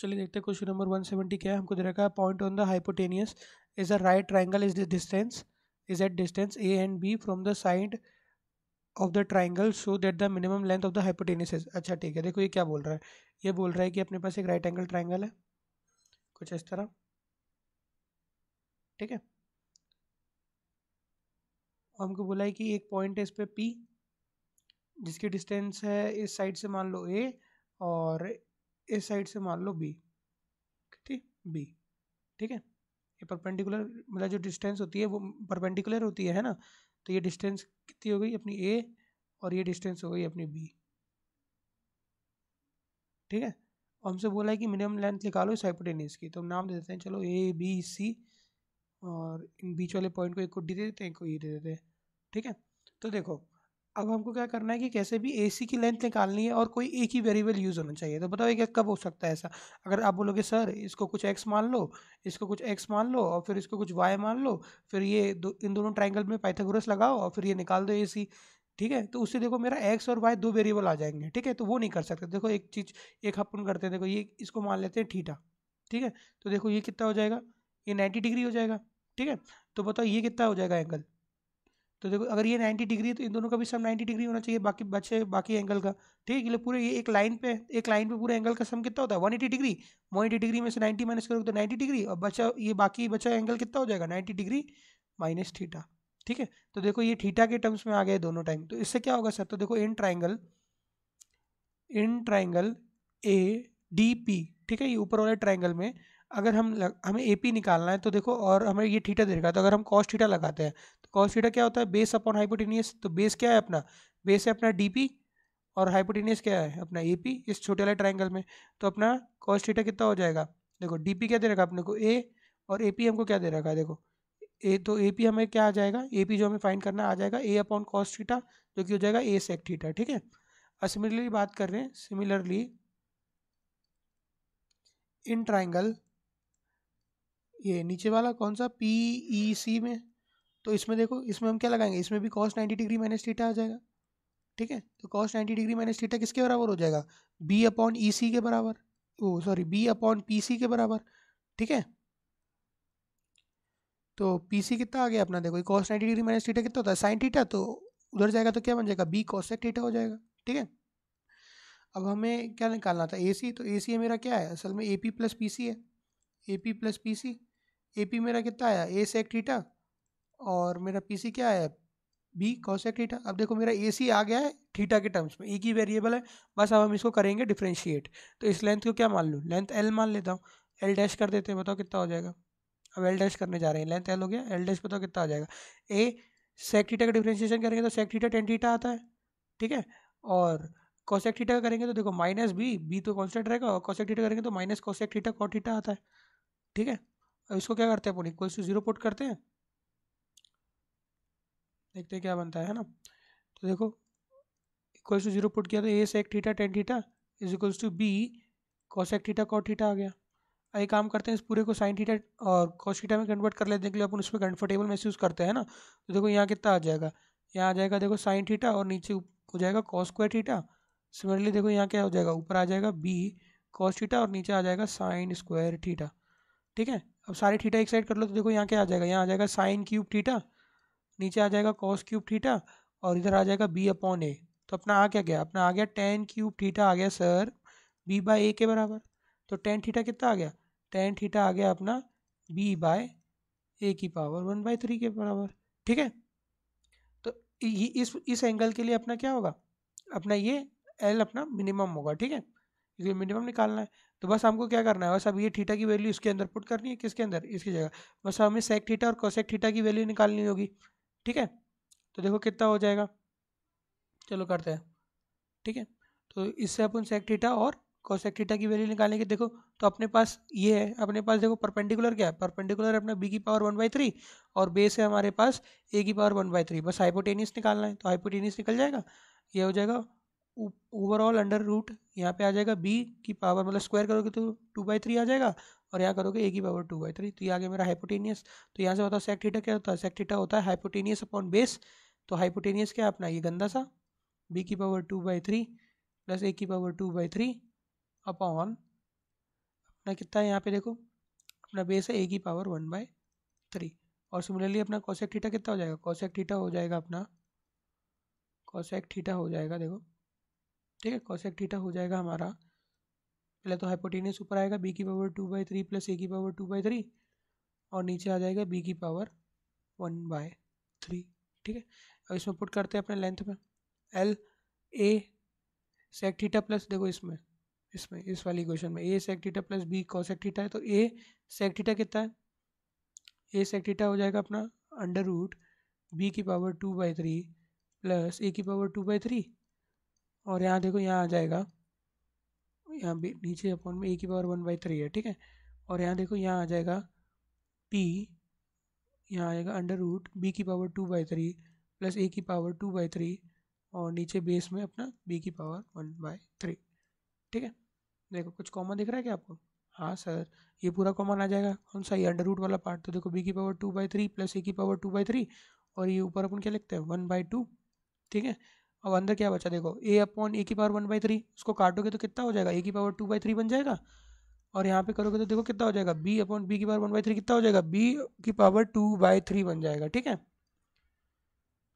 चलिए देखते हैं क्वेश्चन नंबर वन सेवेंटी क्या है हमको दे रखा है point on the hypotenuse is a right triangle is the distance is at distance A and B from the side of the triangle show that the minimum length of the hypotenuse is अच्छा ठीक है देखो ये क्या बोल रहा है ये बोल रहा है कि अपने पास एक राइट एंगल ट्राइंगल है कुछ इस तरह ठीक है हमको बोला है कि एक पॉइंट है इस पर पी जिसकी डिस्टेंस है इस साइड से मान लो ए और इस साइड से मान लो बी ठीक बी ठीक है ये परपेंडिकुलर मतलब जो डिस्टेंस होती है वो परपेंडिकुलर होती है है ना तो ये डिस्टेंस कितनी हो गई अपनी ए और ये डिस्टेंस हो गई अपनी बी ठीक है और हमसे बोला है कि मिनिमम लेंथ निकालो हाइपोटेनियस की तो हम नाम दे देते हैं चलो ए बी सी और इन बीच वाले पॉइंट को एक को डी दे देते हैं एक को ई e दे देते हैं ठीक है तो देखो अब हमको क्या करना है कि कैसे भी ए सी की लेंथ निकालनी है और कोई एक ही वेरिएबल यूज़ होना चाहिए तो बताओ क्या कब हो सकता है ऐसा अगर आप बोलोगे सर इसको कुछ एक्स मान लो इसको कुछ एक्स मान लो और फिर इसको कुछ वाई मान लो फिर ये दो इन दोनों ट्राइंगल में पाइथागोरस लगाओ और फिर ये निकाल दो ए सी ठीक है तो उससे देखो मेरा एक्स और वाई दो वेरिएबल आ जाएंगे ठीक है तो वो नहीं कर सकते देखो एक चीज़ एक हपन करते हैं देखो ये इसको मान लेते हैं ठीठा ठीक है तो देखो ये कितना हो जाएगा ये नाइन्टी डिग्री हो जाएगा ठीक है तो बताओ ये कितना हो जाएगा एंगल तो देखो अगर ये 90 डिग्री है तो इन दोनों का भी सम 90 डिग्री होना चाहिए बाकी बचे बाकी एंगल का ठीक है पूरे ये एक लाइन पे एक लाइन पे पूरे एंगल का सम कितना होता है 180 डिग्री 180 डिग्री में से 90 माइनस करोगे तो 90 डिग्री और बचा ये बाकी बचा एंगल कितना हो जाएगा 90 डिग्री माइनस थीटा ठीक है तो देखो ये थीटा के टर्म्स में आ गए दोनों टाइम तो इससे क्या होगा सर तो देखो in triangle in triangle A D P ठीक है ये ऊपर वाले ट्राइंगल में अगर हम लग, हमें ए पी निकालना है तो देखो और हमें ये थीटा दे रखा है तो अगर हम कॉस थीटा लगाते हैं कॉस थीटा क्या होता है बेस अपॉन हाइपोटेनियस तो बेस क्या है अपना बेस है अपना डी और हाइपोटेनियस क्या है अपना ए पी इस छोटे वाले ट्राइंगल में तो अपना कॉस थीटा कितना हो जाएगा देखो डी पी क्या दे रखा अपने को ए और ए पी हमको क्या दे रखा है देखो ए तो ए पी हमें क्या आ जाएगा ए पी जो हमें फाइंड करना आ जाएगा ए अपॉन कॉस थीटा जो कि हो जाएगा ए सेक थीटा ठीक है और सिमिलरली बात कर रहे हैं सिमिलरली इन ट्राइंगल ये नीचे वाला कौन सा पी ई सी में तो इसमें देखो इसमें हम क्या लगाएंगे इसमें भी cos ninety degree minus theta आ जाएगा ठीक है तो cos ninety degree minus theta किसके बराबर हो जाएगा बी अपॉन ई सी के बराबर oh sorry B upon P C के बराबर ठीक है तो पी सी कितना आ गया अपना देखो cos ninety degree minus theta कितना होता है साइन थीटा तो उधर जाएगा तो क्या बन जाएगा बी सेक थीटा हो जाएगा ठीक है अब हमें क्या निकालना था ए सी तो ए सी मेरा क्या है असल में A P plus P C है A P plus P C A P मेरा कितना आया ए सेक थीटा और मेरा पीसी क्या है बी कॉसेक थीटा अब देखो मेरा ए सी आ गया है थीटा के टर्म्स में एक ही वेरिएबल है बस अब हम इसको करेंगे डिफ्रेंशिएट तो इस लेंथ को क्या मान लूँ लेंथ एल मान लेता हूँ एल डैश कर देते हैं बताओ कितना हो जाएगा अब एल डैश करने जा रहे हैं लेंथ एल हो गया एल डैश बताओ कितना आ जाएगा ए सेक थीटा का डिफ्रेंशिएशन करेंगे तो सेक ठीठा टेन थीटा आता है ठीक है और कॉसेक थीटा करेंगे तो देखो माइनस बी बी तो कॉन्स्टेंट रहेगा और कॉसेक थीटा करेंगे तो minus cosec theta cot theta आता है ठीक है अब इसको क्या करते हैं अपन इक्वल्स टू जीरो पुट करते हैं देखते हैं क्या बनता है ना तो देखो इक्वल्स टू जीरो पुट किया तो A sec theta tan theta is equals to B cosec theta cot theta आ गया आइए काम करते हैं इस पूरे को साइन थीटा और कॉस थीटा में कन्वर्ट कर लेने के लिए अपन उसमें कंफर्टेबल महसूस करते हैं ना तो देखो यहाँ कितना आ जाएगा यहाँ आ जाएगा देखो साइन थीटा और नीचे हो जाएगा कॉस स्क्वायर थीटा सिमिलरली देखो यहाँ क्या हो जाएगा ऊपर आ जाएगा बी कॉस थीटा और नीचे आ जाएगा साइन स्क्वायर थीटा ठीक है अब सारे थीटा एक साइड कर लो तो देखो यहाँ क्या आ जाएगा यहाँ आ जाएगा साइन क्यूब थीटा नीचे आ जाएगा कॉस क्यूब थीटा और इधर आ जाएगा बी अपॉन ए तो अपना आ क्या गया अपना आ गया टेन क्यूब थीटा आ गया सर बी बाय ए के बराबर तो टेन थीटा कितना आ गया टेन थीटा आ गया अपना बी बाय ए की पावर वन बाय थ्री के बराबर ठीक है तो इस इस एंगल के लिए अपना क्या होगा अपना ये एल अपना मिनिमम होगा ठीक है इसलिए मिनिमम निकालना है तो बस हमको क्या करना है बस अब ये थीटा की वैल्यू इसके अंदर पुट करनी है किसके अंदर इसकी जगह बस हमें सेक थीटा और कोसेक थीटा की वैल्यू निकालनी होगी ठीक है तो देखो कितना हो जाएगा चलो करते हैं ठीक है तो इससे अपन सेक और कोसेक की वैल्यू निकालेंगे देखो तो अपने पास ये है अपने पास देखो परपेंडिकुलर क्या है परपेंडिकुलर अपना बी की पावर वन बाई थ्री और बेस है हमारे पास ए की पावर वन बाई थ्री बस हाइपोटेनियस निकालना है तो हाइपोटेनियस निकल जाएगा ये हो जाएगा ओवरऑल अंडर रूट यहाँ पे आ जाएगा बी की पावर मतलब स्क्वायर करोगे तो टू बाई थ्री आ जाएगा और यहाँ करोगे ए की पावर टू बाई थ्री तो ये आगे मेरा हाइपोटेनियस तो यहाँ से बताओ सेक थीटा क्या होता है सेक थीटा होता है हाइपोटेनियस अपॉन बेस तो हाइपोटेनियस क्या अपना ये गंदा सा बी की power two by three plus A की power two by three upon अपना कितना है यहाँ पे देखो अपना बेस है ए की पावर वन बाय थ्री और सिमिलरली अपना कॉसेक थीटा कितना हो जाएगा कॉसेक थीटा हो जाएगा अपना कॉसेक थीटा हो जाएगा देखो ठीक है कॉसेक थीटा हो जाएगा हमारा पहले तो हाइपोटीनियस ऊपर आएगा बी की power two by three plus A की पावर टू बाई थ्री और नीचे आ जाएगा बी की पावर वन बाय थ्री ठीक है अब इसमें पुट करते हैं अपने लेंथ में L A sec theta plus देखो इसमें इसमें इस वाली क्वेश्चन में A sec theta plus B cosec theta है तो ए सेक थीटा कितना है ए सेक थीटा हो जाएगा अपना अंडर रूट बी की power two by three plus A की पावर टू बाई थ्री और यहाँ देखो यहाँ आ जाएगा यहाँ भी नीचे अपॉन में ए की पावर वन बाई थ्री है ठीक है और यहाँ देखो यहाँ आ जाएगा पी यहाँ आएगा अंडर रूट बी की power two by three plus A की पावर टू बाई थ्री और नीचे बेस में अपना बी की पावर वन बाई थ्री ठीक है देखो कुछ कॉमन दिख रहा है क्या आपको हाँ सर ये पूरा कॉमन आ जाएगा कौन सा ये अंडर रूट वाला पार्ट तो देखो बी की power two by three plus A की पावर टू बाई थ्री और ये ऊपर अपन क्या लिखते हैं वन बाई टू ठीक है अब अंदर क्या बचा देखो ए अपॉन ए की पावर वन बाई थ्री उसको काटोगे तो कितना हो जाएगा ए की पावर टू बाई थ्री बन जाएगा और यहाँ पे करोगे तो देखो कितना हो जाएगा बी अपॉन बी की पावर वन बाई थ्री कितना हो जाएगा बी की पावर टू बाई थ्री बन जाएगा ठीक है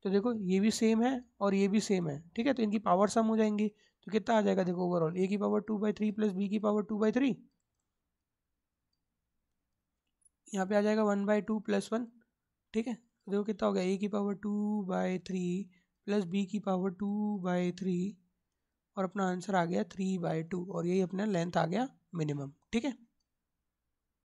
तो देखो ये भी सेम है और ये भी सेम है ठीक है तो इनकी पावर सम हो जाएंगी तो कितना आ जाएगा देखो ओवरऑल ए की power two by three plus B की पावर टू बाई थ्री यहाँ पे आ जाएगा one by two plus one ठीक है तो देखो कितना हो गया ए की power two by three plus B की पावर टू बाई थ्री और अपना आंसर आ गया थ्री बाई टू और यही अपना लेंथ आ गया मिनिमम ठीक है